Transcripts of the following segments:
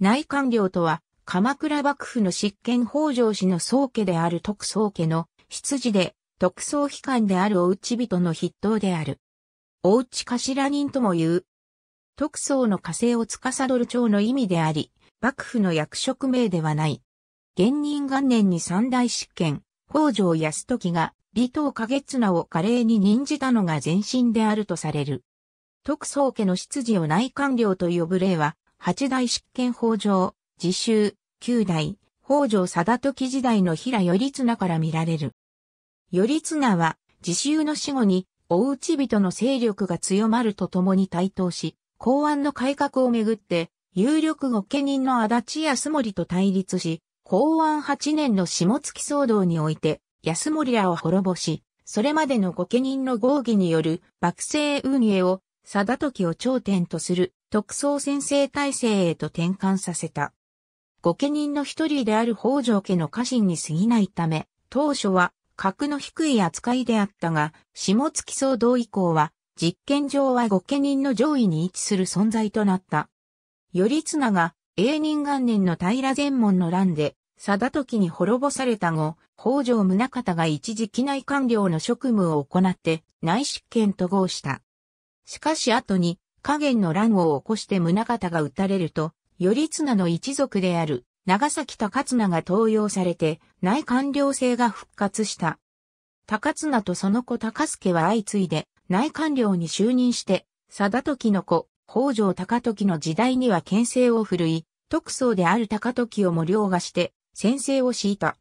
内官僚とは、鎌倉幕府の執権北条氏の宗家である徳宗家の執事で、徳宗機関であるおうち人の筆頭である。おうち頭人とも言う。徳宗の家政を司る長の意味であり、幕府の役職名ではない。元任元年に三大執権、北条康時が、李東景綱を華麗に任じたのが前身であるとされる。徳宗家の執事を内官僚と呼ぶ例は、八代執権法上、自習、九代、北条貞時時代の平頼綱から見られる。頼綱は、自習の死後に、う内人の勢力が強まるとともに台頭し、公安の改革をめぐって、有力御家人の足立康盛と対立し、公安八年の下月騒動において、安森らを滅ぼし、それまでの御家人の合議による幕政運営を、貞時を頂点とする特捜先生体制へと転換させた。御家人の一人である北条家の家臣に過ぎないため、当初は格の低い扱いであったが、下月騒動以降は、実験上は御家人の上位に位置する存在となった。頼綱が永仁元年の平前門の乱で、定時に滅ぼされた後、北条宗方が一時機内官僚の職務を行って内執権と合した。しかし後に加減の乱を起こして宗方が撃たれると、頼綱の一族である長崎高綱が登用されて内官僚制が復活した。高綱とその子高助は相次いで内官僚に就任して、貞時の子、北条高時の時代には牽制を振るい、特捜である高時をも凌駕して先制を敷いた。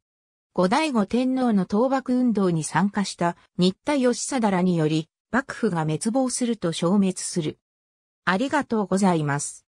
後醍醐天皇の倒幕運動に参加した新田義貞らにより、幕府が滅亡すると消滅する。ありがとうございます。